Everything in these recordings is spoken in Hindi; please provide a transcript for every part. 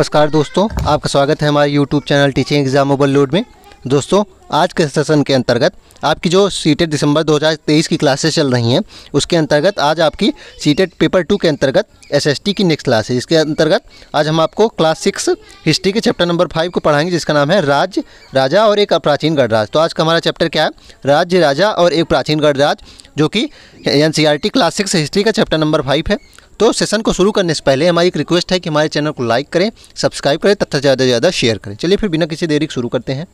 नमस्कार दोस्तों आपका स्वागत है हमारे YouTube channel teaching exam overload में दोस्तों आज के सेशन के अंतर्गत आपकी जो सीटेट दिसंबर 2023 की क्लासेस चल रही हैं उसके अंतर्गत आज आपकी सीटेट पेपर टू के अंतर्गत एसएसटी की नेक्स्ट क्लास है इसके अंतर्गत आज हम आपको क्लास सिक्स हिस्ट्री के चैप्टर नंबर फाइव को पढ़ाएंगे जिसका नाम है राज्य राजा और एक प्राचीन गणराज तो आज का हमारा चैप्टर क्या है राज्य राजा और एक प्राचीन गणराज जो कि एन क्लास सिक्स हिस्ट्री का चैप्टर नंबर फाइव है तो सेशन को शुरू करने से पहले हमारी एक रिक्वेस्ट है कि हमारे चैनल को लाइक करें सब्सक्राइब करें तथा ज़्यादा से ज़्यादा शेयर करें चलिए फिर बिना किसी देरी शुरू करते हैं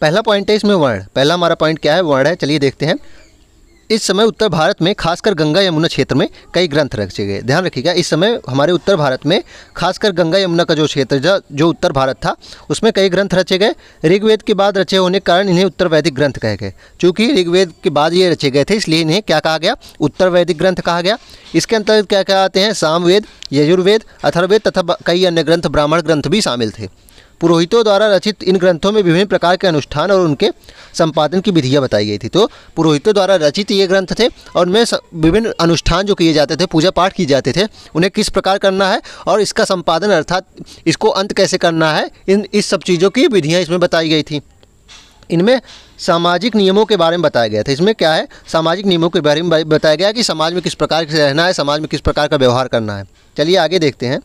पहला पॉइंट है इसमें वर्ण पहला हमारा पॉइंट क्या है वर्ण है चलिए देखते हैं इस समय उत्तर भारत में खासकर गंगा यमुना क्षेत्र में कई ग्रंथ रखे गए ध्यान रखिएगा इस समय हमारे उत्तर भारत में खासकर गंगा यमुना का जो क्षेत्र जो उत्तर भारत था उसमें कई ग्रंथ रचे गए ऋग्वेद के बाद रचे होने के कारण इन्हें उत्तर वैदिक ग्रंथ कहे गए चूँकि ऋग्वेद के बाद ये रचे गए थे इसलिए इन्हें क्या कहा गया उत्तर वैदिक ग्रंथ कहा गया इसके अंतर्गत क्या क्या आते हैं सामवेद यजुर्वेद अथर्वेद तथा कई अन्य ग्रंथ ब्राह्मण ग्रंथ भी शामिल थे पुरोहितों द्वारा रचित इन ग्रंथों में विभिन्न प्रकार के अनुष्ठान और उनके संपादन की विधियाँ बताई गई थी तो पुरोहितों द्वारा रचित ये ग्रंथ थे और उनमें विभिन्न अनुष्ठान जो किए जाते थे पूजा पाठ किए जाते थे उन्हें किस प्रकार करना है और इसका संपादन अर्थात इसको अंत कैसे करना है इन इस सब चीज़ों की विधियाँ इसमें बताई गई थी इनमें सामाजिक नियमों के बारे में बताया गया था इसमें क्या है सामाजिक नियमों के बारे में बताया गया कि समाज में किस प्रकार से रहना है समाज में किस प्रकार का व्यवहार करना है चलिए आगे देखते हैं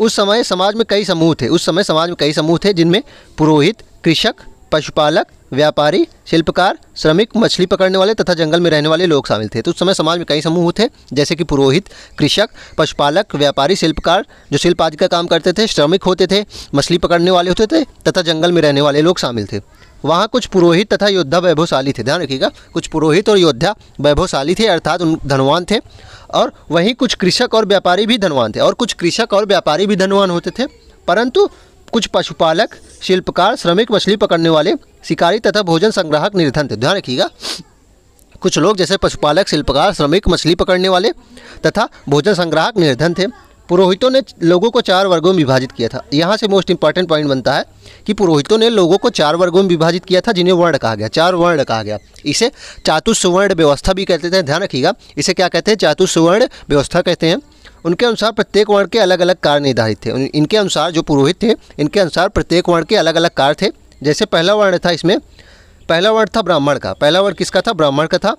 उस समय समाज में कई समूह थे उस समय समाज में कई समूह थे जिनमें पुरोहित कृषक पशुपालक व्यापारी शिल्पकार श्रमिक मछली पकड़ने वाले तथा जंगल में रहने वाले लोग शामिल थे तो उस समय समाज में कई समूह थे जैसे कि पुरोहित कृषक पशुपालक व्यापारी शिल्पकार जो शिल्प आदि का काम करते थे श्रमिक होते थे मछली पकड़ने वाले होते थे तथा जंगल में रहने वाले लोग शामिल थे वहाँ कुछ पुरोहित तथा योद्धा वैभवशाली थे ध्यान रखिएगा कुछ पुरोहित और योद्धा वैभवशाली थे अर्थात उन धनवान थे और वहीं कुछ कृषक और व्यापारी भी धनवान थे और कुछ कृषक और व्यापारी भी धनवान होते थे परंतु कुछ पशुपालक शिल्पकार श्रमिक मछली पकड़ने वाले शिकारी तथा भोजन संग्राहक निर्धन थे ध्यान रखिएगा कुछ लोग जैसे पशुपालक शिल्पकार श्रमिक मछली पकड़ने वाले तथा भोजन संग्राहक निर्धन थे पुरोहितों ने लोगों को चार वर्गों में विभाजित किया था यहाँ से मोस्ट इंपॉर्टेंट पॉइंट बनता है कि पुरोहितों ने लोगों को चार वर्गों में विभाजित किया था जिन्हें वर्ण कहा गया चार वर्ण कहा गया इसे चातुस्वर्ण व्यवस्था भी कहते थे ध्यान रखिएगा इसे क्या कहते हैं चातुस्वर्ण व्यवस्था कहते हैं उनके अनुसार प्रत्येक वर्ण के अलग अलग कार्य निर्धारित थे इनके अनुसार जो पुरोहित थे इनके अनुसार प्रत्येक वर्ण के अलग अलग कार्य थे जैसे पहला वर्ण था इसमें पहला वर्ण था ब्राह्मण का पहला वर्ण किसका था ब्राह्मण का था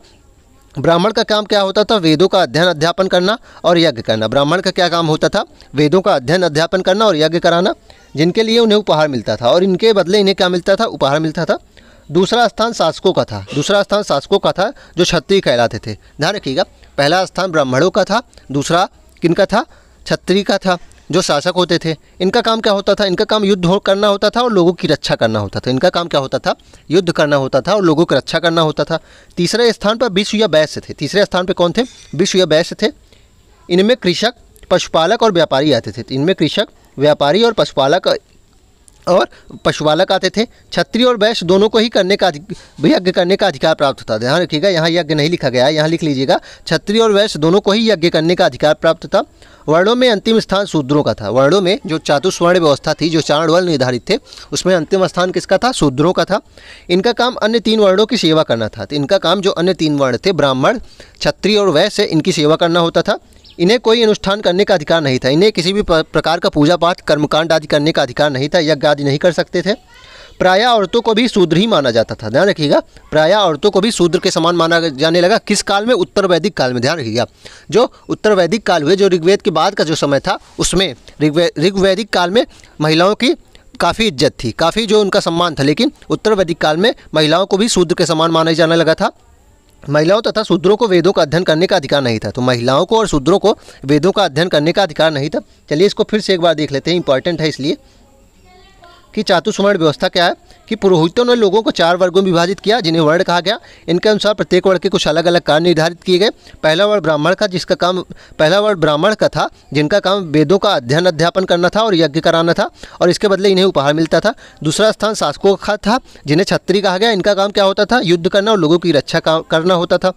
ब्राह्मण का काम क्या होता था वेदों का अध्ययन अध्यापन करना और यज्ञ करना ब्राह्मण का क्या काम होता था वेदों का अध्ययन अध्यापन करना और यज्ञ कराना जिनके लिए उन्हें उपहार मिलता था और इनके बदले इन्हें क्या मिलता था उपहार मिलता था दूसरा स्थान शासकों का था दूसरा स्थान शासकों का था जो क्षत्रिय कहलाते थे ध्यान रखिएगा पहला स्थान ब्राह्मणों का था दूसरा किन का था छत्री का था जो शासक होते थे इनका काम क्या होता था इनका काम युद्ध हो करना होता था और लोगों की रक्षा करना होता था इनका काम क्या होता था युद्ध करना होता था और लोगों की रक्षा करना होता था तीसरे स्थान पर विश्व या वैश्य थे तीसरे स्थान पर कौन थे विश्व या वैश्य थे इनमें कृषक पशुपालक और व्यापारी आते थे इनमें कृषक व्यापारी और पशुपालक और पशुपालक आते थे क्षत्रिय और वैश्य दोनों को ही करने का यज्ञ करने का अधिकार प्राप्त होता था ध्यान रखिएगा यहाँ यज्ञ नहीं लिखा गया है यहाँ लिख लीजिएगा क्षत्रिय और वैश्य दोनों को ही यज्ञ करने का अधिकार प्राप्त था वर्णों में अंतिम स्थान शूद्रों का था वर्णों में जो चातुस्वर्ण व्यवस्था थी जो चारण वर्ण निर्धारित थे उसमें अंतिम स्थान किसका था शूद्रों का था इनका काम अन्य तीन वर्णों की सेवा करना था तो इनका काम जो अन्य तीन वर्ण थे ब्राह्मण क्षत्रिय और वैश्य इनकी सेवा करना होता था इन्हें कोई अनुष्ठान करने का अधिकार नहीं था इन्हें किसी भी प्रकार का पूजा पाठ कर्मकांड आदि करने का अधिकार नहीं था यज्ञ आदि नहीं कर सकते थे प्राय औरतों को भी शूद्र ही माना जाता था ध्यान रखिएगा प्राय औरतों को भी शूद्र के समान माना जाने लगा किस काल में उत्तर वैदिक काल में ध्यान रखिएगा जो उत्तर वैदिक काल हुए जो ऋग्वेद के बाद का जो समय था उसमें ऋग्वैदिक काल में महिलाओं की काफ़ी इज्जत थी काफ़ी जो उनका सम्मान था लेकिन उत्तर वैदिक काल में महिलाओं को भी शूद्र के समान माना जाने लगा था महिलाओं तथा शूद्रों को वेदों का अध्ययन करने का अधिकार नहीं था तो महिलाओं को और शूद्रों को वेदों का अध्ययन करने का अधिकार नहीं था चलिए इसको फिर से एक बार देख लेते हैं इंपॉर्टेंट है इसलिए कि चातुस्मरण व्यवस्था क्या है कि पुरोहितों ने लोगों को चार वर्गों में विभाजित किया जिन्हें वर्ण कहा गया इनके अनुसार प्रत्येक वर्ग के कुछ अलग अलग कार्य निर्धारित किए गए पहला वर्ग ब्राह्मण का जिसका काम पहला वर्ग ब्राह्मण का था जिनका काम वेदों का अध्ययन अध्यापन करना था और यज्ञ कराना था और इसके बदले इन्हें उपहार मिलता था दूसरा स्थान शासकों का था जिन्हें छत्री कहा गया इनका काम क्या होता था युद्ध करना और लोगों की रक्षा करना होता था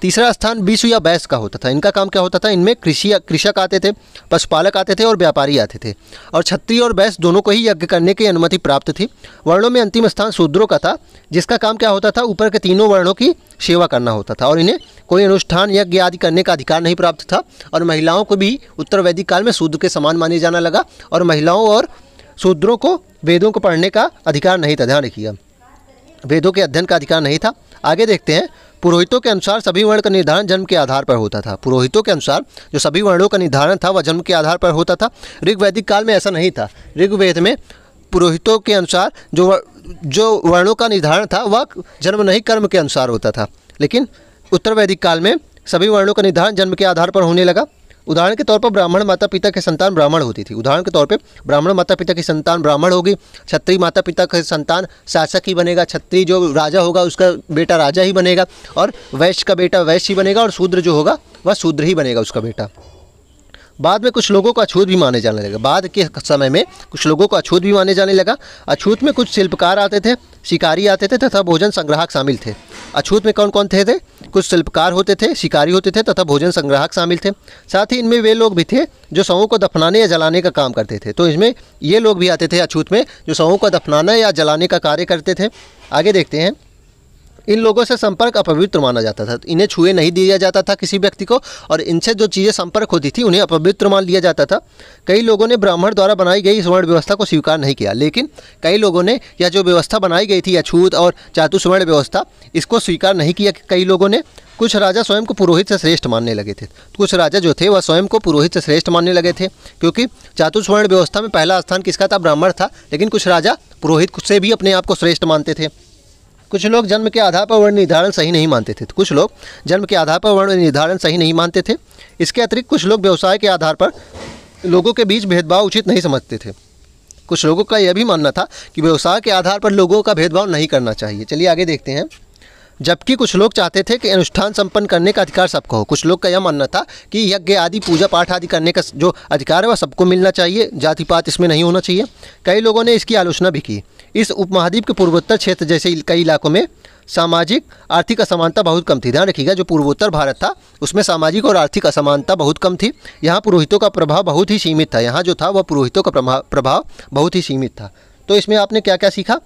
तीसरा स्थान विश्व या बैस का होता था इनका काम क्या होता था इनमें कृषि कृषक आते थे पशुपालक आते थे और व्यापारी आते थे और छत्री और बैस दोनों को ही यज्ञ करने की अनुमति प्राप्त थी वर्णों में अंतिम स्थान शूद्रों का था जिसका काम क्या होता था ऊपर के तीनों वर्णों की सेवा करना होता था और इन्हें कोई अनुष्ठान यज्ञ आदि करने का अधिकार नहीं प्राप्त था और महिलाओं को भी उत्तर वैदिक काल में शूद्र के समान माने जाना लगा और महिलाओं और शूद्रों को वेदों को पढ़ने का अधिकार नहीं था ध्यान रखिएगा वेदों के अध्ययन का अधिकार नहीं था आगे देखते हैं पुरोहितों के अनुसार सभी वर्ण का निर्धारण जन्म के आधार पर होता था पुरोहितों के अनुसार जो सभी वर्णों का निर्धारण था वह जन्म के आधार पर होता था ऋग्वैदिक काल में ऐसा नहीं था ऋग्वेद में पुरोहितों के अनुसार जो जो वर्णों का निर्धारण था वह जन्म नहीं कर्म के अनुसार होता था लेकिन उत्तर वैदिक काल में सभी वर्णों का निर्धारण जन्म के आधार पर होने लगा उदाहरण के तौर पर ब्राह्मण माता पिता के संतान ब्राह्मण होती थी उदाहरण के तौर पर ब्राह्मण माता पिता की संतान ब्राह्मण होगी छत्री माता पिता का संतान शासक ही बनेगा छत्री जो राजा होगा उसका बेटा राजा ही बनेगा और वैश्य का बेटा वैश्य ही बनेगा और शूद्र जो होगा वह शूद्र ही बनेगा उसका बेटा बाद में कुछ लोगों को अछूत भी माने जाने लगा बाद के समय में कुछ लोगों को अछूत भी माने जाने लगा अछूत में कुछ शिल्पकार आते थे शिकारी आते थे तथा भोजन संग्राहक शामिल थे अछूत में कौन कौन थे थे कुछ शिल्पकार होते थे शिकारी होते थे तथा भोजन संग्राहक शामिल थे साथ ही इनमें वे लोग भी थे जो सवों को दफनाने या जलाने का काम करते थे तो इसमें ये लोग भी आते थे अछूत में जो सवों को दफनाना या जलाने का कार्य करते थे आगे देखते हैं इन लोगों से संपर्क अपवित्र माना जाता था इन्हें छुए नहीं दिया जाता था किसी व्यक्ति को और इनसे जो चीज़ें संपर्क होती थी उन्हें अपवित्र मान लिया जाता था कई लोगों ने ब्राह्मण द्वारा बनाई गई स्वर्ण व्यवस्था को स्वीकार नहीं किया लेकिन कई लोगों ने यह जो व्यवस्था बनाई गई थी या छूत और चातु स्वर्ण व्यवस्था इसको स्वीकार नहीं किया कई लोगों ने कुछ राजा स्वयं को पुरोहित से श्रेष्ठ मानने लगे थे कुछ राजा जो थे वह स्वयं को पुरोहित से श्रेष्ठ मानने लगे थे क्योंकि चातुस्वर्ण व्यवस्था में पहला स्थान किसका था ब्राह्मण था लेकिन कुछ राजा पुरोहित से भी अपने आप को श्रेष्ठ मानते थे कुछ लोग जन्म के आधार पर वर्ण निर्धारण सही नहीं मानते थे कुछ लोग जन्म के आधार पर वर्ण निर्धारण सही नहीं मानते थे इसके अतिरिक्त कुछ लोग व्यवसाय के आधार पर लोगों के बीच भेदभाव उचित नहीं समझते थे कुछ लोगों का यह भी मानना था कि व्यवसाय के आधार पर लोगों का भेदभाव नहीं करना चाहिए चलिए आगे देखते हैं जबकि कुछ लोग चाहते थे कि अनुष्ठान संपन्न करने का अधिकार सबको हो कुछ लोग का यह मानना था कि यज्ञ आदि पूजा पाठ आदि करने का जो अधिकार है वह सबको मिलना चाहिए जाति पात इसमें नहीं होना चाहिए कई लोगों ने इसकी आलोचना भी की इस उपमहाद्वीप के पूर्वोत्तर क्षेत्र जैसे कई इलाकों में सामाजिक आर्थिक असमानता बहुत कम थी ध्यान रखिएगा जो पूर्वोत्तर भारत था उसमें सामाजिक और आर्थिक असमानता बहुत कम थी यहाँ पुरोहितों का प्रभाव बहुत ही सीमित था यहाँ जो था वह पुरोहितों का प्रभाव बहुत ही सीमित था तो इसमें आपने क्या क्या सीखा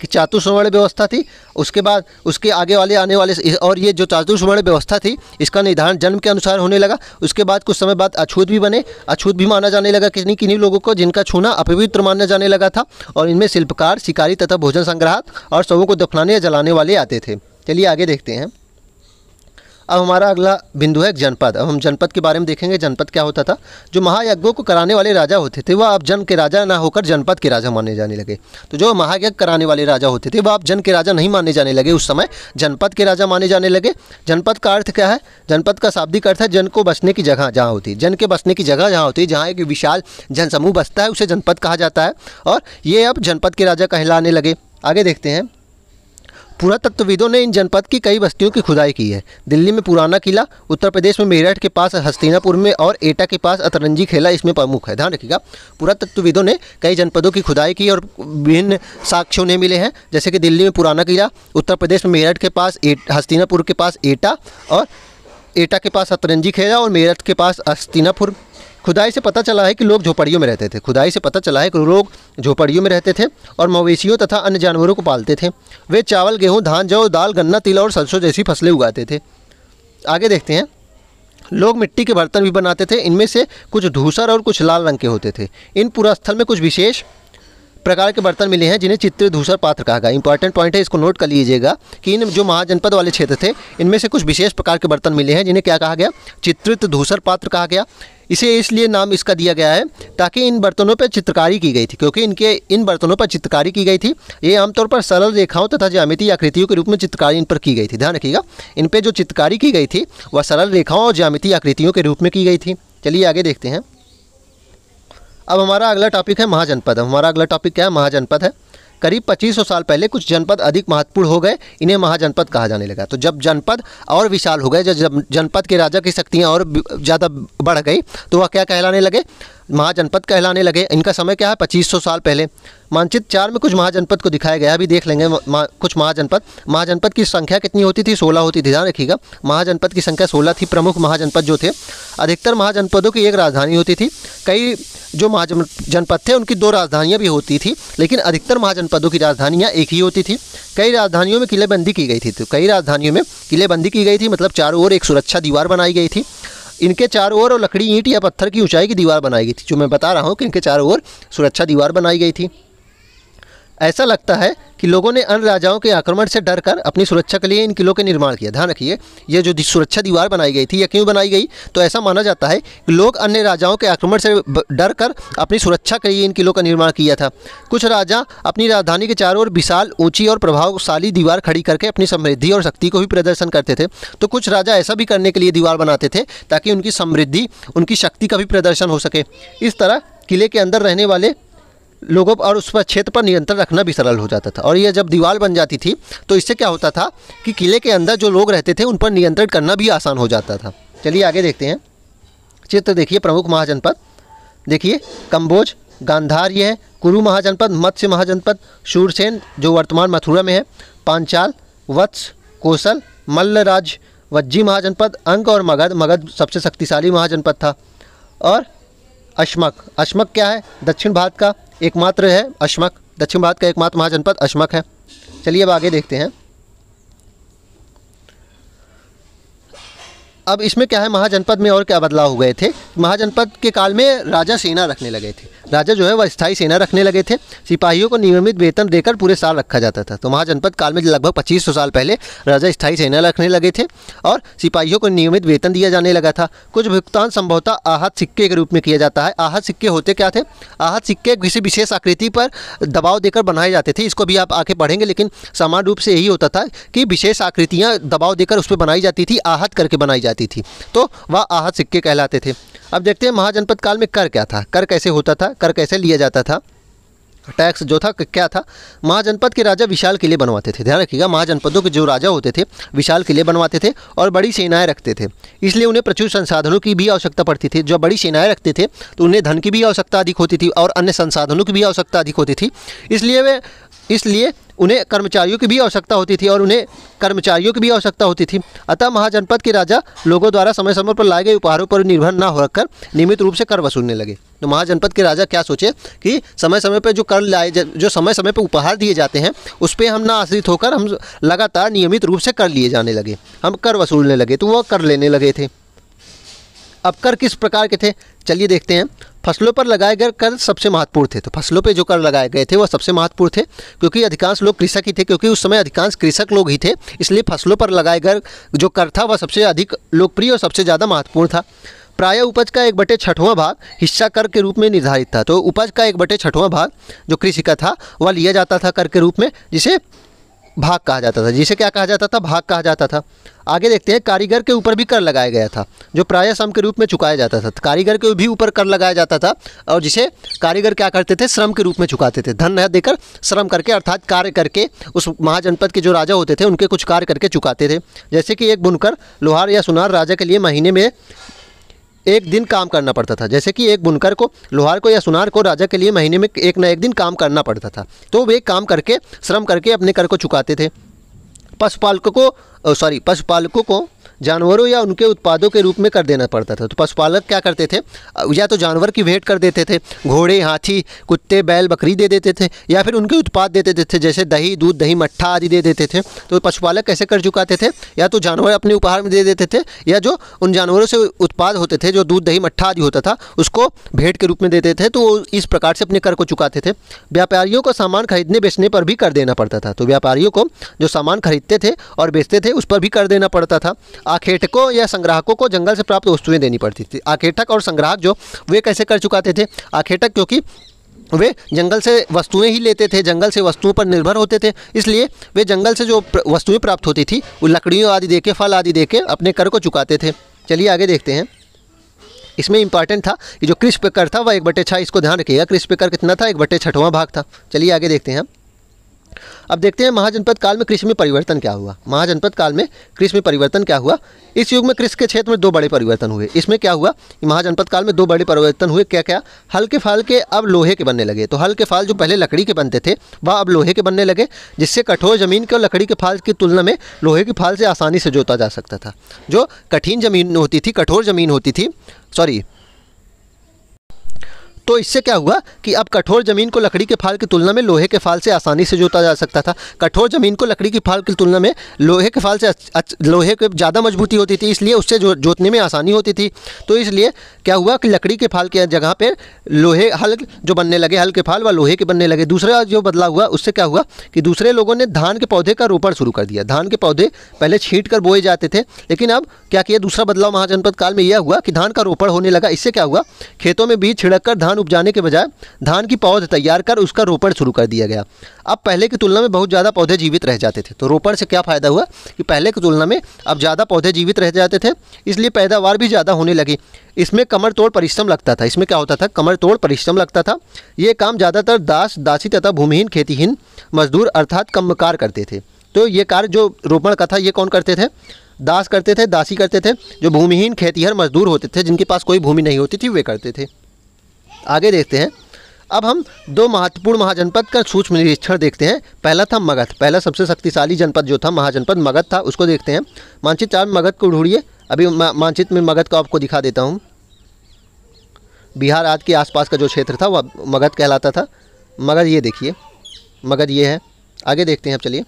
कि चातुस्वर्ण व्यवस्था थी उसके बाद उसके आगे वाले आने वाले और ये जो चातुस्वर्ण व्यवस्था थी इसका निर्धारण जन्म के अनुसार होने लगा उसके बाद कुछ समय बाद अछूत भी बने अछूत भी माना जाने लगा किन्हीं किन्हीं लोगों को जिनका छूना अपवित्र माना जाने लगा था और इनमें शिल्पकार शिकारी तथा भोजन संग्राहक और सबों को दफनाने या जलाने वाले आते थे चलिए आगे देखते हैं अब हमारा अगला बिंदु है जनपद अब हम जनपद के बारे में देखेंगे जनपद क्या होता था जो महायज्ञों को कराने वाले राजा होते थे वह अब जन के राजा ना होकर जनपद के राजा माने जाने लगे तो जो महायज्ञ कराने वाले राजा होते थे वह अब जन के राजा नहीं माने जाने लगे उस समय जनपद के राजा माने जाने लगे जनपद का अर्थ क्या है जनपद का शाब्दिक अर्थ है जन को बसने की जगह जहाँ होती है जन के बसने की जगह जहाँ होती है जहाँ एक विशाल जनसमूह बसता है उसे जनपद कहा जाता है और ये अब जनपद के राजा कहलाने लगे आगे देखते हैं पुरातत्वविदों ने इन जनपद की कई बस्तियों की खुदाई की है दिल्ली में पुराना किला उत्तर प्रदेश में मेरठ के पास हस्तिनापुर में और एटा के पास अतरंजी खेला इसमें प्रमुख है ध्यान रखिएगा पुरातत्वविदों ने कई जनपदों की खुदाई की और विभिन्न साक्ष्य उन्हें मिले हैं जैसे कि दिल्ली में पुराना किला उत्तर प्रदेश में मेरठ के पास हस्तिनापुर के पास एटा और एटा के पास अतरंजी खेला और मेरठ के पास हस्तिनापुर खुदाई से पता चला है कि लोग झोपड़ियों में रहते थे खुदाई से पता चला है कि लोग झोपड़ियों में रहते थे और मवेशियों तथा अन्य जानवरों को पालते थे वे चावल गेहूँ धान जौ दाल गन्ना तिल और सरसों जैसी फसलें उगाते थे आगे देखते हैं लोग मिट्टी के बर्तन भी बनाते थे इनमें से कुछ धूसर और कुछ लाल रंग के होते थे इन पुरास्थल में कुछ विशेष प्रकार के बर्तन मिले हैं जिन्हें चित्र धूसर पात्र कहा गया इंपॉर्टेंट पॉइंट है इसको नोट कर लीजिएगा कि इन जो महाजनपद वाले क्षेत्र थे इनमें से कुछ विशेष प्रकार के बर्तन मिले हैं जिन्हें क्या कहा गया चित्रित धूसर पात्र कहा गया इसे इसलिए नाम इसका दिया गया है ताकि इन बर्तनों पर चित्रकारी की गई थी क्योंकि इनके इन बर्तनों पर चित्रकारी की गई थी ये आमतौर पर सरल रेखाओं तथा ज्यामिति आकृतियों के रूप में चित्रकारी इन पर की गई थी ध्यान रखिएगा इन पर जो चित्रकारी की गई थी वह सरल रेखाओं और ज्यामिति आकृतियों के रूप में की गई थी चलिए आगे देखते हैं अब हमारा अगला टॉपिक है महाजनपद हमारा अगला टॉपिक क्या है महाजनपद है करीब 2500 साल पहले कुछ जनपद अधिक महत्वपूर्ण हो गए इन्हें महाजनपद कहा जाने लगा तो जब जनपद और विशाल हो गए जब जनपद के राजा की शक्तियाँ और ज़्यादा बढ़ गई तो वह क्या कहलाने लगे महाजनपद कहलाने लगे इनका समय क्या है 2500 साल पहले मानचित्र चार में कुछ महाजनपद को दिखाया गया अभी देख लेंगे मा, कुछ महाजनपद महाजनपद की संख्या कितनी होती थी सोलह होती थी ध्यान रखिएगा महाजनपद की संख्या सोलह थी प्रमुख महाजनपद जो थे अधिकतर महाजनपदों की एक राजधानी होती थी कई जो महाजनपद थे उनकी दो राजधानियाँ भी होती थी लेकिन अधिकतर महाजनपदों की राजधानियाँ एक ही होती थी कई राजधानियों में किलेबंदी की गई थी तो कई राजधानियों में किलेबंदी की गई थी मतलब चारों ओर एक सुरक्षा दीवार बनाई गई थी इनके चारों ओर और लकड़ी ईंट या पत्थर की ऊंचाई की दीवार बनाई गई थी जो मैं बता रहा हूँ कि इनके चारों ओर सुरक्षा दीवार बनाई गई थी ऐसा लगता है कि लोगों ने अन्य राजाओं के आक्रमण से डर कर अपनी सुरक्षा के लिए इन किलों के निर्माण किया ध्यान रखिए ये जो सुरक्षा दीवार बनाई गई थी या क्यों बनाई गई तो ऐसा माना जाता है कि लोग अन्य राजाओं के आक्रमण से डर कर अपनी सुरक्षा के लिए इन किलों का निर्माण किया था कुछ राजा अपनी राजधानी के चारों ओर विशाल ऊँची और प्रभावशाली दीवार खड़ी करके अपनी समृद्धि और शक्ति को भी प्रदर्शन करते थे तो कुछ राजा ऐसा भी करने के लिए दीवार बनाते थे ताकि उनकी समृद्धि उनकी शक्ति का भी प्रदर्शन हो सके इस तरह किले के अंदर रहने वाले लोगों पर और उस पर क्षेत्र पर नियंत्रण रखना भी सरल हो जाता था और यह जब दीवार बन जाती थी तो इससे क्या होता था कि किले के अंदर जो लोग रहते थे उन पर नियंत्रण करना भी आसान हो जाता था चलिए आगे देखते हैं चित्र देखिए प्रमुख महाजनपद देखिए कम्बोज गांधार ये है कुरु महाजनपद मत्स्य महाजनपद शूरसेन जो वर्तमान मथुरा में है पांचाल वत्स कोसल मल्ल वज्जी महाजनपद अंग और मगध मगध सबसे शक्तिशाली महाजनपद था और अश्मक अश्मक क्या है दक्षिण भारत का एकमात्र है अशमक दक्षिण भारत का एकमात्र महाजनपद अशमक है चलिए अब आगे देखते हैं अब इसमें क्या है महाजनपद में और क्या बदलाव हो गए थे महाजनपद के काल में राजा सेना रखने लगे थे राजा जो है वह स्थायी सेना रखने लगे थे सिपाहियों को नियमित वेतन देकर पूरे साल रखा जाता था तो महाजनपद काल में लगभग पच्चीस सौ साल पहले राजा स्थायी सेना रखने लगे थे और सिपाहियों को नियमित वेतन दिया जाने लगा था कुछ भुगतान संभवतः आहत सिक्के के रूप में किया जाता है आहत सिक्के होते क्या थे आहत सिक्के किसी विशेष आकृति पर दबाव देकर बनाए जाते थे इसको भी आप आगे पढ़ेंगे लेकिन सामान्य रूप से यही होता था कि विशेष आकृतियाँ दबाव देकर उस पर बनाई जाती थी आहत करके बनाई जाती जाती थी तो वह आहत सिक्के कहलाते थे अब देखते हैं महाजनपद काल में कर क्या था कर कैसे होता था कर कैसे लिया जाता था टैक्स जो था क्या था महाजनपद के राजा विशाल के लिए बनवाते थे ध्यान रखिएगा महाजनपदों के जो राजा होते थे विशाल के लिए बनवाते थे और बड़ी सेनाएं रखते थे इसलिए उन्हें प्रचुर संसाधनों की भी आवश्यकता पड़ती थी जो बड़ी सेनाएं रखते थे तो उन्हें धन की भी आवश्यकता अधिक होती थी और अन्य संसाधनों की भी आवश्यकता अधिक होती थी इसलिए वे इसलिए उन्हें कर्मचारियों की भी आवश्यकता होती थी और उन्हें कर्मचारियों की भी आवश्यकता होती थी अतः महाजनपद के राजा लोगों द्वारा समय समय पर लाए गए उपहारों पर निर्भर न होकर नियमित रूप से कर वसूलने लगे तो महाजनपद के राजा क्या सोचे कि समय समय पर जो कर लाए जो समय समय पर उपहार दिए जाते हैं उस पर हम ना आश्रित होकर हम लगातार नियमित रूप से कर लिए जाने लगे हम कर वसूलने लगे तो वह कर लेने लगे थे अब कर किस प्रकार के थे चलिए देखते हैं फसलों पर लगाए गए कर सबसे महत्वपूर्ण थे तो फसलों पे जो कर लगाए गए थे वह सबसे महत्वपूर्ण थे क्योंकि अधिकांश लोग कृषक ही थे क्योंकि उस समय अधिकांश कृषक लोग ही थे इसलिए फसलों पर लगाए गए जो कर था वह सबसे अधिक लोकप्रिय और सबसे ज़्यादा महत्वपूर्ण था प्रायः उपज का एक बटे छठवां भाग हिस्सा कर के रूप में निर्धारित था तो उपज का एक बटे छठवां भाग जो कृषि का था वह लिया जाता था कर के रूप में जिसे भाग कहा जाता था जिसे क्या कहा जाता था भाग कहा जाता था आगे देखते हैं कारीगर के ऊपर भी कर लगाया गया था जो प्रायः श्रम के रूप में चुकाया जाता था कारीगर के भी ऊपर कर लगाया जाता था और जिसे कारीगर क्या करते थे श्रम के रूप में चुकाते थे धन नया देकर श्रम करके अर्थात कार्य करके उस महाजनपद के जो राजा होते थे उनके कुछ कार्य करके चुकाते थे जैसे कि एक बुनकर लोहार या सुनार राजा के लिए महीने में एक दिन काम करना पड़ता था जैसे कि एक बुनकर को लोहार को या सुनार को राजा के लिए महीने में एक ना एक दिन काम करना पड़ता था तो वे काम करके श्रम करके अपने कर को चुकाते थे पशुपालकों को सॉरी पशुपालकों को जानवरों या उनके उत्पादों के रूप में कर देना पड़ता था तो पशुपालक क्या करते थे या तो जानवर की भेंट कर देते थे घोड़े हाथी कुत्ते बैल बकरी दे देते थे या फिर उनके उत्पाद दे देते थे जैसे दही दूध दही मट्ठा आदि दे देते थे तो पशुपालक कैसे कर चुकाते थे या तो जानवर अपने उपहार में दे देते थे या जो उन जानवरों से उत्पाद होते थे जो दूध दही मट्ठा आदि होता था उसको भेंट के रूप में देते थे तो इस प्रकार से अपने कर को चुकाते थे व्यापारियों को सामान खरीदने बेचने पर भी कर देना पड़ता था तो व्यापारियों को जो सामान खरीदते थे और बेचते थे उस पर भी कर देना पड़ता था आखेटकों या संग्राहकों को जंगल से प्राप्त वस्तुएं देनी पड़ती थी आखेटक और संग्राहक जो वे कैसे कर चुकाते थे आखेटक क्योंकि वे जंगल से वस्तुएं ही लेते थे जंगल से वस्तुओं पर निर्भर होते थे इसलिए वे जंगल से जो वस्तुएं प्राप्त होती थी वो लकड़ियों आदि देके फल आदि देके अपने कर को चुकाते थे चलिए आगे देखते हैं इसमें इंपॉर्टेंट था कि जो क्रिस्प कर था वह एक बटे छः इसको ध्यान रखिएगा क्रिस्प कर कितना था एक बटे छठवां भाग था चलिए आगे देखते हैं हम अब देखते हैं महाजनपद काल में कृषि में परिवर्तन क्या हुआ महाजनपद काल में कृषि में परिवर्तन क्या हुआ इस युग में कृषि के क्षेत्र में दो बड़े परिवर्तन हुए इसमें क्या हुआ महाजनपद काल में दो बड़े परिवर्तन हुए क्या क्या हल्के फाल के अब लोहे के बनने लगे तो हल्के फाल जो पहले लकड़ी के बनते थे वह अब लोहे के बनने लगे जिससे कठोर जमीन के और लकड़ी के फाल की तुलना में लोहे की फाल से आसानी से जोता जा सकता था जो कठिन जमीन होती थी कठोर जमीन होती थी सॉरी तो इससे क्या हुआ कि अब कठोर ज़मीन को लकड़ी के फाल की तुलना में लोहे के फाल से आसानी से जोता जा सकता था कठोर ज़मीन को लकड़ी की फाल की तुलना में लोहे के फाल से लोहे के ज़्यादा मजबूती होती थी इसलिए उससे जो जोतने में आसानी होती थी तो इसलिए क्या हुआ कि लकड़ी के फाल के जगह पर लोहे हल जो बनने लगे हल के फाल व लोहे के बनने लगे दूसरा जो बदलाव हुआ उससे क्या हुआ कि दूसरे लोगों ने धान के पौधे का रोपण शुरू कर दिया धान के पौधे पहले छीट कर बोए जाते थे लेकिन अब क्या किया दूसरा बदलाव महाजनपद काल में यह हुआ कि धान का रोपण होने लगा इससे क्या हुआ खेतों में बीज छिड़क कर धान धान उपजाने के बजाय धान की पौध तैयार कर उसका रोपण शुरू कर दिया गया अब पहले की तुलना में बहुत ज़्यादा पौधे जीवित रह जाते थे तो रोपण से क्या फ़ायदा हुआ कि पहले की तुलना में अब ज़्यादा पौधे जीवित रह जाते थे इसलिए पैदावार भी ज़्यादा होने लगी इसमें कमर तोड़ परिश्रम लगता था इसमें क्या होता था कमर तोड़ परिश्रम लगता था ये काम ज़्यादातर दास दासी तथा भूमिहीन खेतीहीन मजदूर अर्थात कमकार करते थे तो ये कार्य जो रोपण का था ये कौन करते थे दास करते थे दासी करते थे जो भूमिहीन खेतीहर मजदूर होते थे जिनके पास कोई भूमि नहीं होती थी वे करते थे आगे देखते हैं अब हम दो महत्वपूर्ण महाजनपद का सूक्ष्म निरीक्षण देखते हैं पहला था मगध पहला सबसे शक्तिशाली जनपद जो था महाजनपद मगध था उसको देखते हैं मानचित्र चार मगध को ढूंढिए अभी मानचित्र में मगध को आपको दिखा देता हूँ बिहार आज के आसपास का जो क्षेत्र था वह मगध कहलाता था मगध ये देखिए मगध ये है आगे देखते हैं अब चलिए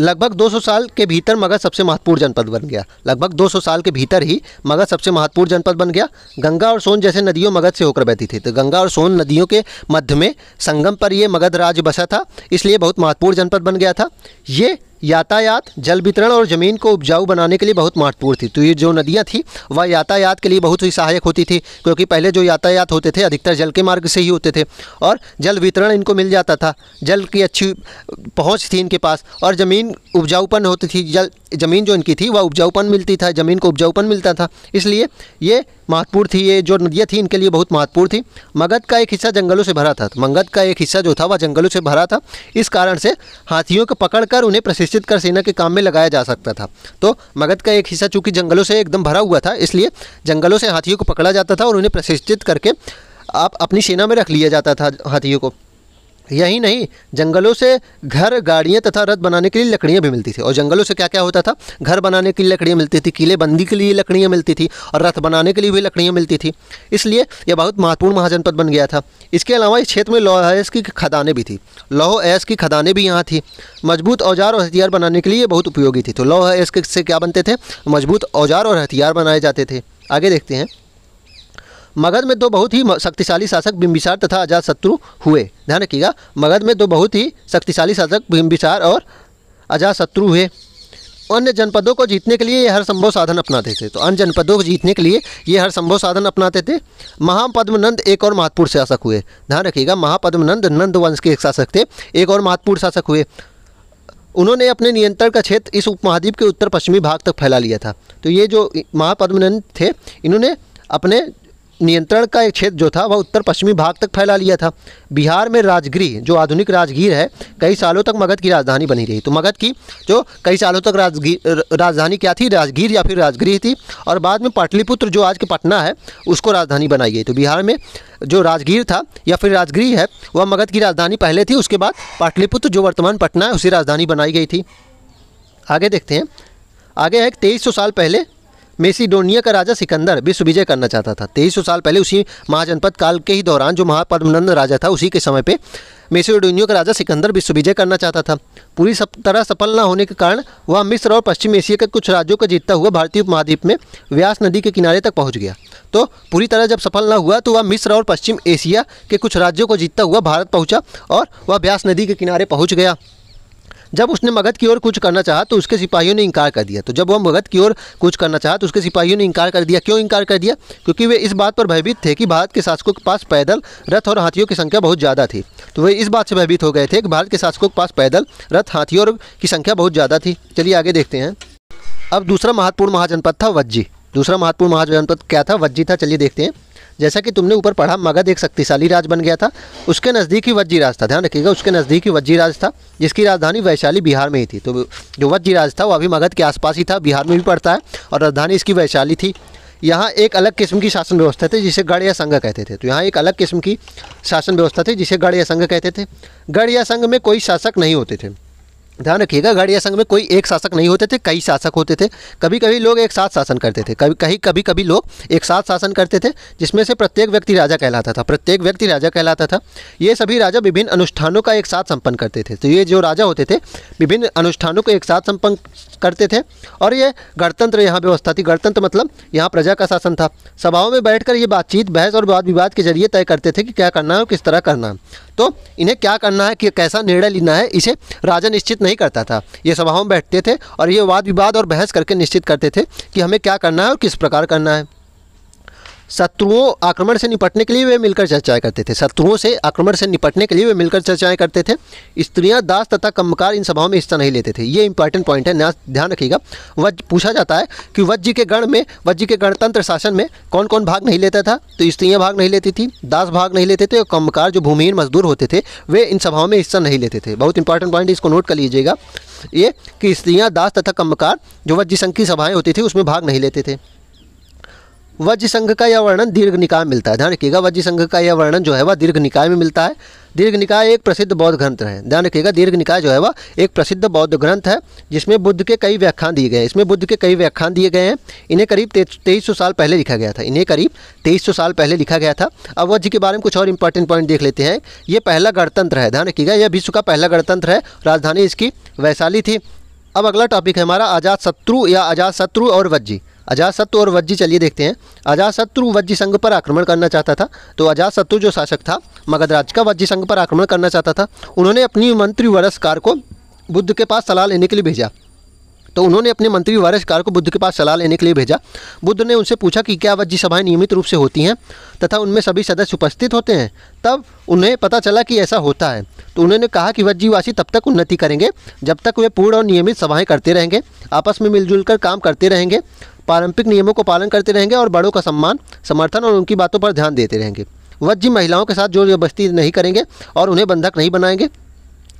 लगभग 200 साल के भीतर मगध सबसे महत्वपूर्ण जनपद बन गया लगभग 200 साल के भीतर ही मगध सबसे महत्वपूर्ण जनपद बन गया गंगा और सोन जैसे नदियों मगध से होकर बहती थी तो गंगा और सोन नदियों के मध्य में संगम पर यह मगध राज्य बसा था इसलिए बहुत महत्वपूर्ण जनपद बन गया था ये यातायात जल वितरण और ज़मीन को उपजाऊ बनाने के लिए बहुत महत्वपूर्ण थी तो ये जो नदियाँ थी वह यातायात के लिए बहुत ही सहायक होती थी क्योंकि पहले जो यातायात होते थे अधिकतर जल के मार्ग से ही होते थे और जल वितरण इनको मिल जाता था जल की अच्छी पहुँच थी इनके पास और ज़मीन उपजाऊपन होती थी जल ज़मीन जो इनकी थी वह उपजाऊपन मिलती था ज़मीन को उपजाऊपन मिलता था इसलिए ये महत्वपूर्ण थी ये जो नदियाँ थी इनके लिए बहुत महत्वपूर्ण थी मगध का एक हिस्सा जंगलों से भरा था मगध का एक हिस्सा जो था वह जंगलों से भरा था इस कारण से हाथियों को पकड़कर उन्हें प्रशिक्षण सुनिश्चित कर सेना के काम में लगाया जा सकता था तो मगध का एक हिस्सा चूंकि जंगलों से एकदम भरा हुआ था इसलिए जंगलों से हाथियों को पकड़ा जाता था और उन्हें प्रशिक्षित करके आप अपनी सेना में रख लिया जाता था हाथियों को यही नहीं जंगलों से घर गाड़ियाँ तथा रथ बनाने के लिए लकड़ियाँ भी मिलती थी और जंगलों से क्या क्या होता था घर बनाने के लिए लकड़ियाँ मिलती थी किले बंदी के लिए लकड़ियाँ मिलती थी और रथ बनाने के लिए भी लकड़ियाँ मिलती थी इसलिए यह बहुत महत्वपूर्ण महाजनपद बन गया था इसके अलावा इस क्षेत्र में लौह एस की खदाने भी थी लौह ऐस की खदाने भी यहाँ थी मजबूत औजार और हथियार बनाने के लिए बहुत उपयोगी थी तो लौह ऐस से क्या बनते थे मजबूत औजार और हथियार बनाए जाते थे आगे देखते हैं मगध में दो बहुत ही शक्तिशाली शासक बिंबिसार तथा अजात शत्रु हुए ध्यान रखिएगा मगध में दो बहुत ही शक्तिशाली शासक बिंबिसार और अजात शत्रु हुए अन्य जनपदों को जीतने के लिए ये हर संभव साधन अपनाते थे तो अन्य जनपदों को जीतने के लिए ये हर संभव साधन अपनाते थे महापद्मनंद एक और महत्वपूर्ण शासक हुए ध्यान रखिएगा महापद्मनंद नंद वंश के एक शासक थे एक और महत्वपूर्ण शासक हुए उन्होंने अपने नियंत्रण का क्षेत्र इस उपमहाद्वीप के उत्तर पश्चिमी भाग तक फैला लिया था तो ये जो महापद्मनंद थे इन्होंने अपने नियंत्रण का एक क्षेत्र जो था वह उत्तर पश्चिमी भाग तक फैला लिया था बिहार में राजगिरी जो आधुनिक राजगीर है कई सालों तक मगध की राजधानी बनी रही तो मगध की जो कई सालों तक राजधानी क्या थी राजगीर या फिर राजगिरी थी और बाद में पाटलिपुत्र जो आज के पटना है उसको राजधानी बनाई गई तो बिहार में जो राजगीर था या फिर राजगिरी है वह मगध की राजधानी पहले थी उसके बाद पाटलिपुत्र जो वर्तमान पटना है उसी राजधानी बनाई गई थी आगे देखते हैं आगे है तेईस सौ साल पहले मेसिडोनिया का राजा सिकंदर विश्व विजय करना चाहता था तेईस साल पहले उसी महाजनपद काल के ही दौरान जो महापद्मनंद राजा था उसी के समय पे मेसिडोनिया का राजा सिकंदर विश्व विजय करना चाहता था पूरी सब तरह सफल न होने के कारण वह मिस्र और पश्चिम एशिया के कुछ राज्यों को जीतता हुआ भारतीय उपमहाद्वीप में व्यास नदी के किनारे तक पहुँच गया तो पूरी तरह जब सफल न हुआ तो वह मिस्र और पश्चिम एशिया के कुछ राज्यों को जीतता हुआ भारत पहुँचा और वह व्यास नदी के किनारे पहुँच गया जब उसने मगध की ओर कुछ करना चाहा तो उसके सिपाहियों ने इनकार कर दिया तो जब वह मगध की ओर कुछ करना चाहा तो उसके सिपाहियों ने इनकार कर दिया क्यों इनकार कर दिया क्योंकि वे इस बात पर भयभीत थे कि भारत के शासकों के पास पैदल रथ और हाथियों की संख्या बहुत ज़्यादा थी तो वे इस बात से भयभीत हो गए थे कि भारत के शासकों के पास पैदल रथ हाथियों की संख्या बहुत ज़्यादा थी चलिए आगे देखते हैं अब दूसरा महत्वपूर्ण महाजनपद था वज्जी दूसरा महत्वपूर्ण महाजनपद क्या था वज्जी था चलिए देखते हैं जैसा कि तुमने ऊपर पढ़ा मगध एक शक्तिशाली राज बन गया था उसके नज़दीक ही वज्जी राज था ध्यान रखिएगा उसके नज़दीक ही वज्जी राज था जिसकी राजधानी वैशाली बिहार में ही थी तो जो वज्जी राज था वो अभी मगध के आसपास ही था बिहार में भी पड़ता है और राजधानी इसकी वैशाली थी यहाँ एक अलग किस्म की शासन व्यवस्था थी जिसे गढ़ या संघ कहते थे तो यहाँ एक अलग किस्म की शासन व्यवस्था थी जिसे गढ़ या संघ कहते थे गढ़ या संघ में कोई शासक नहीं होते थे ध्यान रखिएगा गढ़िया संघ में कोई एक शासक नहीं होते थे कई शासक होते थे कभी कभी लोग एक साथ शासन करते थे कभी कहीं कभी कभी लोग एक साथ शासन करते थे जिसमें से प्रत्येक व्यक्ति राजा कहलाता था प्रत्येक व्यक्ति राजा कहलाता था ये सभी राजा विभिन्न अनुष्ठानों का एक साथ संपन्न करते थे तो ये जो राजा होते थे विभिन्न अनुष्ठानों को एक साथ संपन्न करते थे और ये गणतंत्र यहाँ व्यवस्था थी गणतंत्र मतलब यहाँ प्रजा का शासन था सभाओं में बैठकर ये बातचीत बहस और वाद विवाद के जरिए तय करते थे कि क्या करना है और किस तरह करना है तो इन्हें क्या करना है कि कैसा निर्णय लेना है इसे राजा निश्चित नहीं करता था ये सभाओं में बैठते थे और ये वाद विवाद और बहस करके निश्चित करते थे कि हमें क्या करना है और किस प्रकार करना है शत्रुओं आक्रमण से निपटने के लिए वे मिलकर चर्चाएं करते थे शत्रुओं से आक्रमण से निपटने के लिए वे मिलकर चर्चाएं करते थे स्त्रियां दास तथा कमकार इन सभाओं में हिस्सा नहीं लेते थे ये इंपॉर्टेंट पॉइंट है ध्यान रखिएगा वज पूछा जाता है कि वज्र के गण में वज्र के गणतंत्र शासन में कौन कौन भाग नहीं लेता था तो स्त्रियाँ भाग नहीं लेती थी दास भाग नहीं लेते थे और कमकार जो भूमिहीन मजदूर होते थे वे इन सभाओं में हिस्सा नहीं लेते थे बहुत इंपॉर्टेंट पॉइंट इसको नोट कर लीजिएगा ये कि स्त्रियाँ दास तथा कमकार जो संघ की सभाएँ होती थी उसमें भाग नहीं लेते थे वज्र संघ का यह वर्णन दीर्घ निकाय में मिलता है ध्यान रखिएगा वज्र संघ का यह वर्णन जो है वह दीर्घ निकाय में मिलता है दीर्घ निकाय एक प्रसिद्ध बौद्ध ग्रंथ है ध्यान रखिएगा दीर्घ निकाय जो है वह एक प्रसिद्ध बौद्ध ग्रंथ है जिसमें बुद्ध के कई व्याख्यान दिए गए हैं इसमें बुद्ध के कई व्याख्यान दिए गए हैं इन्हें करीब तेईस साल पहले लिखा गया था इन्हें करीब तेईस साल पहले लिखा गया था अब वज्र के बारे में कुछ और इंपॉर्टेंट पॉइंट देख लेते हैं ये पहला गणतंत्र है ध्यान रखिएगा यह विश्व का पहला गणतंत्र है राजधानी इसकी वैशाली थी अब अगला टॉपिक है हमारा आजाद शत्रु या आजाद शत्रु और वज्जी अजातशत्रु और वज्जी चलिए देखते हैं अजातशत्रु वज्जी संघ पर आक्रमण करना चाहता था तो अजातशत्रु जो शासक था मगधराज का वज्जी संघ पर आक्रमण करना चाहता था उन्होंने अपनी मंत्री वरसकार को बुद्ध के पास सलाह लेने के लिए भेजा तो उन्होंने अपने मंत्री वारसकार को बुद्ध के पास सलाह लेने के लिए भेजा बुद्ध ने उनसे पूछा कि क्या वज्जी सभाएं नियमित रूप से होती हैं तथा उनमें सभी सदस्य उपस्थित होते हैं तब उन्हें पता चला कि ऐसा होता है तो उन्होंने कहा कि वज्जीवासी तब तक उन्नति करेंगे जब तक वे पूर्ण और नियमित सभाएँ करते रहेंगे आपस में मिलजुल कर काम करते रहेंगे पारंपरिक नियमों को पालन करते रहेंगे और बड़ों का सम्मान समर्थन और उनकी बातों पर ध्यान देते रहेंगे वज्जी महिलाओं के साथ जोर जबरदस्ती नहीं करेंगे और उन्हें बंधक नहीं बनाएंगे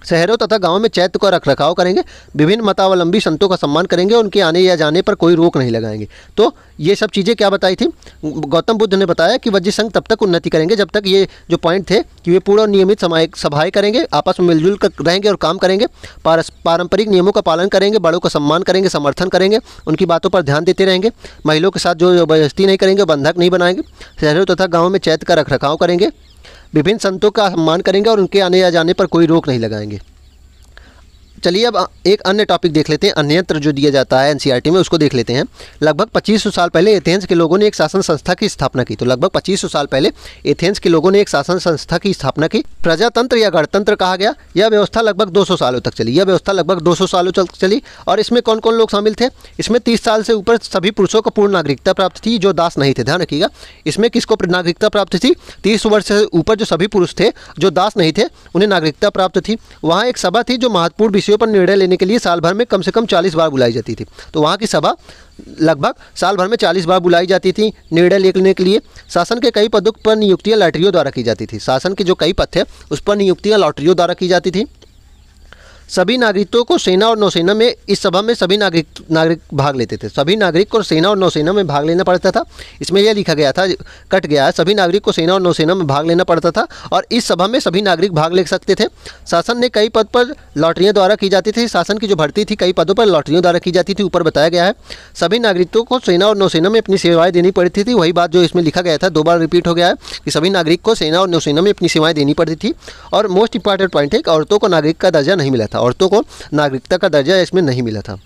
शहरों तथा गाँव में चैत्य का रख रखाव करेंगे विभिन्न मतावलंबी संतों का सम्मान करेंगे उनके आने या जाने पर कोई रोक नहीं लगाएंगे तो ये सब चीज़ें क्या बताई थी गौतम बुद्ध ने बताया कि वज्र संघ तब तक उन्नति करेंगे जब तक ये जो पॉइंट थे कि वे पूर्ण नियमित समाय सभाएं करेंगे आपस में मिलजुल कर रहेंगे और काम करेंगे पारंपरिक नियमों का पालन करेंगे बड़ों का सम्मान करेंगे समर्थन करेंगे उनकी बातों पर ध्यान देते रहेंगे महिलाओं के साथ जो बस्ती नहीं करेंगे बंधक नहीं बनाएंगे शहरों तथा गाँव में चैत का रख करेंगे विभिन्न संतों का सम्मान करेंगे और उनके आने या जाने पर कोई रोक नहीं लगाएंगे चलिए अब एक अन्य टॉपिक देख लेते हैं अन्यत्र जो दिया जाता है एनसीईआरटी e में उसको देख लेते हैं लगभग 2500 साल पहले एथेंस के लोगों ने एक शासन संस्था की स्थापना की तो लगभग 2500 साल पहले एथेंस के लोगों ने एक शासन संस्था की स्थापना की प्रजातंत्र या गणतंत्र कहा गया यह व्यवस्था लगभग दो सालों तक चली यह व्यवस्था लगभग दो सालों तक चली और इसमें कौन कौन लोग शामिल थे इसमें तीस साल से ऊपर सभी पुरुषों को पूर्ण नागरिकता प्राप्त थी जो दास नहीं थे ध्यान रखिएगा इसमें किसको नागरिकता प्राप्त थी तीस वर्ष से ऊपर जो सभी पुरुष थे जो दास नहीं थे उन्हें नागरिकता प्राप्त थी वहाँ एक सभा थी जो महत्वपूर्ण विषय विषयों पर निर्णय लेने के लिए साल भर में कम से कम चालीस बार बुलाई जाती थी तो वहाँ की सभा लगभग साल भर में चालीस बार बुलाई जाती थी निर्णय लेने के लिए शासन के कई पदों पर नियुक्तियाँ लॉटरियों द्वारा की जाती थी शासन के जो कई पद थे उस पर नियुक्तियाँ लॉटरियों द्वारा की जाती थी सभी नागरिकों को सेना और नौसेना में इस सभा में सभी नागरिक नागरिक भाग लेते थे सभी नागरिक को सेना और नौसेना में भाग लेना पड़ता था इसमें यह लिखा गया था कट गया है सभी नागरिक को सेना और नौसेना में भाग लेना पड़ता था और इस सभा में सभी नागरिक भाग ले सकते थे शासन ने कई पद पर लॉटरियों द्वारा की जाती थी शासन की जो भर्ती थी कई पदों पर लॉटरियों द्वारा की जाती थी ऊपर बताया गया है सभी नागरिकों को सेना और नौसेना में अपनी सेवाएँ देनी पड़ती थी वही बात जो इसमें लिखा गया था दो बार रिपीट हो गया है कि सभी नागरिक को सेना और नौसेना में अपनी सेवाएँ देनी पड़ती थी और मोस्ट इंपॉर्टेंट पॉइंट है कि औरतों को नागरिक का दर्जा नहीं मिला था था औरतों को नागरिकता का दर्जा इसमें नहीं मिला था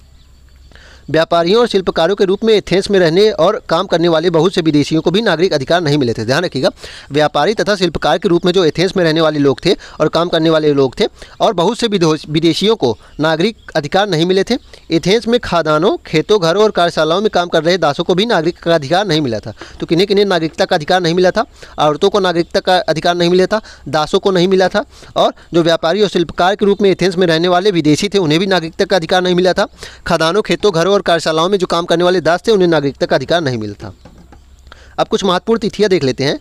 व्यापारियों और शिल्पकारों के रूप में एथेंस में रहने और काम करने वाले बहुत से विदेशियों को भी नागरिक अधिकार नहीं मिले थे ध्यान रखिएगा व्यापारी तथा शिल्पकार के रूप में जो एथेंस में रहने वाले लोग थे और काम करने वाले लोग थे और बहुत से विदेशियों को नागरिक अधिकार नहीं मिले थे एथेंस में खादानों खेतों घरों और कार्यशालाओं में काम कर रहे दासों को भी नागरिक का अधिकार नहीं मिला था तो किन्हीं किन्हीं नागरिकता का अधिकार नहीं मिला था औरतों को नागरिकता का अधिकार नहीं मिला था दासों को नहीं मिला था और जो व्यापारी और शिल्पकार के रूप में एथेंस में रहने वाले विदेशी थे उन्हें भी नागरिकता का अधिकार नहीं मिला था खदानों खेतों घरों और कार्यशालाओं में जो काम करने वाले दास थे उन्हें नागरिकता का अधिकार नहीं मिलता अब कुछ महत्वपूर्ण तिथियाँ देख लेते हैं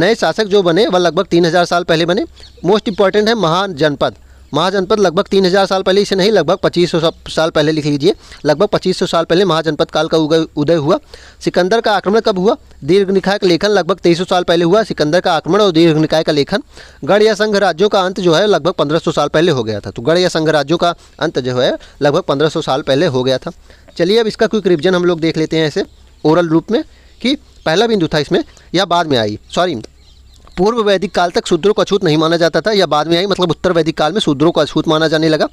नए शासक जो बने वह लगभग तीन हज़ार साल पहले बने मोस्ट इंपॉर्टेंट है महाजनपद महाजनपद लगभग तीन हज़ार साल पहले इसे नहीं लगभग पच्चीस सौ साल पहले लिख लीजिए लगभग पच्चीस सौ साल पहले महाजनपद काल का उदय हुआ सिकंदर का आक्रमण कब हुआ दीर्घ निकाय का लेखन लगभग तेईस सौ साल पहले हुआ सिकंदर का आक्रमण और दीर्घ निकाय का लेखन गढ़ या संघ राज्यों का अंत जो है लगभग पंद्रह सौ साल पहले हो गया था तो गढ़ या संघ राज्यों का अंत जो है लगभग पंद्रह सौ साल पहले हो गया था चलिए अब इसका क्विक रिविजन हम लोग देख लेते हैं ऐसे ओरल रूप में कि पहला बिंदु था इसमें या बाद में आई सॉरी पूर्व वैदिक काल तक शूद्रों को अछूत नहीं माना जाता था या बाद में आई मतलब उत्तर वैदिक काल में शूद्रों को अछूत माना जाने लगा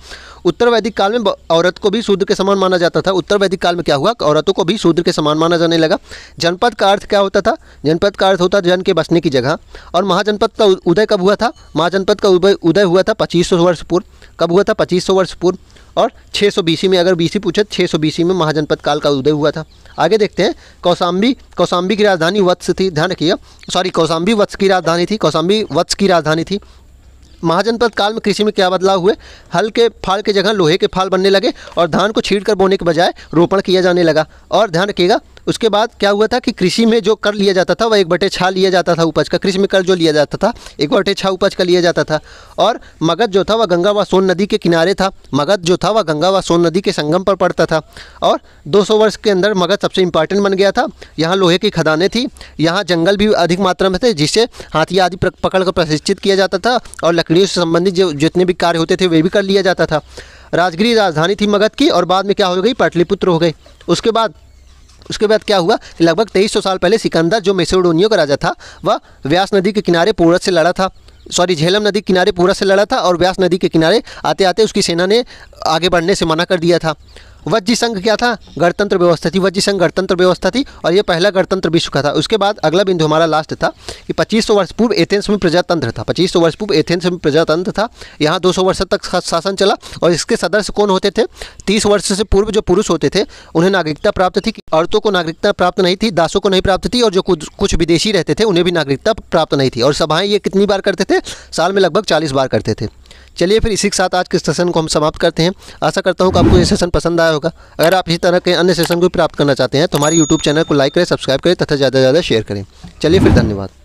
उत्तर वैदिक काल में औरत को भी शूद्र के समान माना जाता था उत्तर वैदिक काल में क्या हुआ औरतों को भी शूद्र के समान माना जाने लगा जनपद का अर्थ क्या होता था जनपद का अर्थ होता जन के बसने की जगह और महाजनपद का उदय कब हुआ था महाजनपद का उदय हुआ था पच्चीस वर्ष पूर्व कब हुआ था पच्चीस वर्ष पूर्व और 600 सौ में अगर बीसी पूछे छः सौ में महाजनपद काल का उदय हुआ था आगे देखते हैं कौसाम्बी कौसाम्बी की राजधानी वत्स थी ध्यान रखिएगा सॉरी कौसाम्बी वत्स की राजधानी थी कौसाम्बी वत्स की राजधानी थी महाजनपद काल में कृषि में क्या बदलाव हुए हल के फाल के जगह लोहे के फाल बनने लगे और धान को छीड़ कर बोने के बजाय रोपण किया जाने लगा और ध्यान रखिएगा उसके बाद क्या हुआ था कि कृषि में जो कर लिया जाता था वह एक बटे छा लिया जाता था उपज का कृषि में कर जो लिया जाता था एक बटे छा उपज का लिया जाता था और मगध जो था वह गंगा व सोन नदी के किनारे था मगध जो था वह गंगा व सोन नदी के संगम पर पड़ता था और 200 वर्ष के अंदर मगध सबसे इम्पॉर्टेंट बन गया था यहाँ लोहे की खदानें थी यहाँ जंगल भी अधिक मात्रा में थे जिससे हाथी आदि पकड़ कर प्रशिक्षित किया जाता था और लकड़ियों से संबंधित जो जितने भी कार्य होते थे वे भी कर लिया जाता था राजगिरी राजधानी थी मगध की और बाद में क्या हो गई पाटलिपुत्र हो गई उसके बाद उसके बाद क्या हुआ कि लगभग तेईस साल पहले सिकंदर जो मेसोडोनियो का राजा था वह व्यास नदी के किनारे पूरब से लड़ा था सॉरी झेलम नदी किनारे पूरब से लड़ा था और व्यास नदी के किनारे आते आते उसकी सेना ने आगे बढ़ने से मना कर दिया था वज्जी संघ क्या था गणतंत्र व्यवस्था थी वज्जी संघ गणतंत्र व्यवस्था थी और ये पहला गणतंत्र विश्व का था उसके बाद अगला बिंदु हमारा लास्ट था कि 2500 वर्ष पूर्व एथेंस में प्रजातंत्र था 2500 वर्ष पूर्व एथेंस में प्रजातंत्र था यहाँ 200 वर्ष तक शासन चला और इसके सदस्य कौन होते थे तीस वर्ष से पूर्व जो पुरुष होते थे उन्हें नागरिकता प्राप्त थी औरतों को नागरिकता प्राप्त नहीं थी दासों को नहीं प्राप्त थी और जो कुछ विदेशी रहते थे उन्हें भी नागरिकता प्राप्त नहीं थी और सभाएं ये कितनी बार करते थे साल में लगभग चालीस बार करते थे चलिए फिर इसी के साथ आज के सेशन को हम समाप्त करते हैं आशा करता हूँ कि आपको ये सेशन पसंद आया होगा अगर आप इसी तरह के अन्य सेशन को प्राप्त करना चाहते हैं तो हमारे यूट्यूब चैनल को लाइक करें सब्सक्राइब करें तथा ज़्यादा से ज़्यादा शेयर करें चलिए फिर धन्यवाद